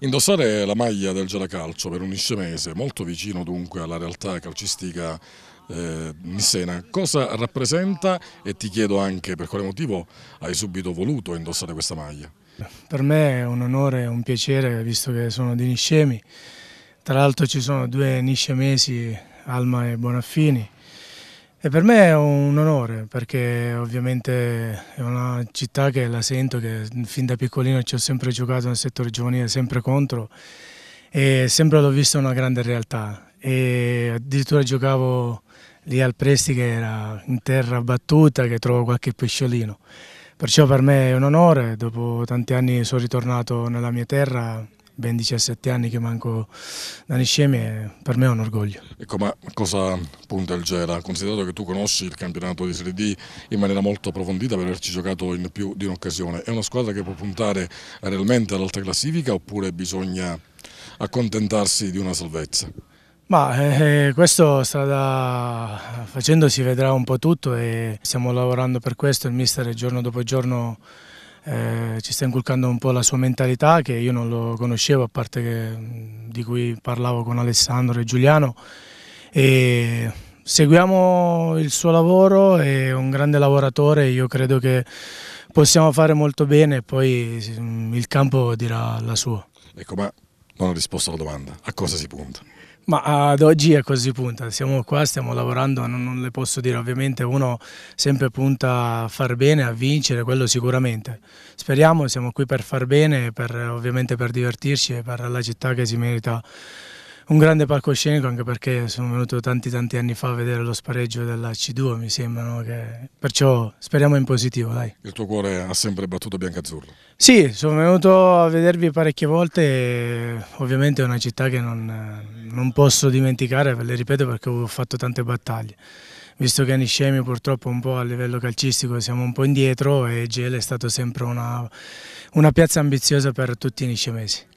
Indossare la maglia del Gelacalcio per un niscemese, molto vicino dunque alla realtà calcistica eh, Missena, cosa rappresenta e ti chiedo anche per quale motivo hai subito voluto indossare questa maglia? Per me è un onore e un piacere visto che sono di Niscemi, tra l'altro ci sono due niscemesi, Alma e Bonaffini, e per me è un onore perché ovviamente è una città che la sento, che fin da piccolino ci ho sempre giocato nel settore giovanile, sempre contro e sempre l'ho vista una grande realtà e addirittura giocavo lì al Presti che era in terra battuta che trovo qualche pesciolino. Perciò per me è un onore, dopo tanti anni sono ritornato nella mia terra ben 17 anni che manco da Niscemi per me è un orgoglio. Ecco, ma cosa punta il Gera? Considerato che tu conosci il campionato di Serie D in maniera molto approfondita per averci giocato in più di un'occasione, è una squadra che può puntare realmente all'alta classifica oppure bisogna accontentarsi di una salvezza? Ma eh, eh questo strada facendo si vedrà un po' tutto e stiamo lavorando per questo, il mister giorno dopo giorno eh, ci sta inculcando un po' la sua mentalità che io non lo conoscevo a parte che, di cui parlavo con Alessandro e Giuliano e seguiamo il suo lavoro, è un grande lavoratore, io credo che possiamo fare molto bene e poi il campo dirà la sua. Ecco, ma non ho risposto alla domanda, a cosa si punta? Ma ad oggi è così punta, siamo qua, stiamo lavorando, non, non, le posso dire, ovviamente uno sempre punta a far bene, a vincere, quello sicuramente. Speriamo, siamo qui per far bene, per, ovviamente per divertirci e per la città che si merita un grande palcoscenico anche perché sono venuto tanti tanti anni fa a vedere lo spareggio della C2 mi sembrano che... perciò speriamo in positivo dai. Il tuo cuore ha sempre battuto biancazzurro? Sì, sono venuto a vedervi parecchie volte e ovviamente è una città che non, non posso dimenticare ve le ripeto perché ho fatto tante battaglie visto che Niscemi purtroppo un po' a livello calcistico siamo un po' indietro e Gela è stata sempre una, una piazza ambiziosa per tutti i niscemesi.